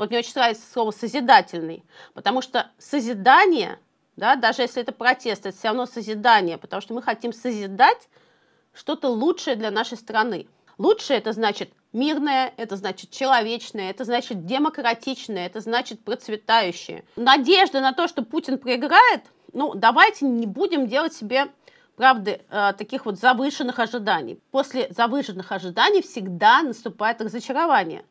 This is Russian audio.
Вот мне очень нравится слово «созидательный», потому что созидание, да, даже если это протест, это все равно созидание, потому что мы хотим созидать что-то лучшее для нашей страны. Лучшее это значит мирное, это значит человечное, это значит демократичное, это значит процветающее. Надежда на то, что Путин проиграет, ну давайте не будем делать себе правды э, таких вот завышенных ожиданий. После завышенных ожиданий всегда наступает разочарование.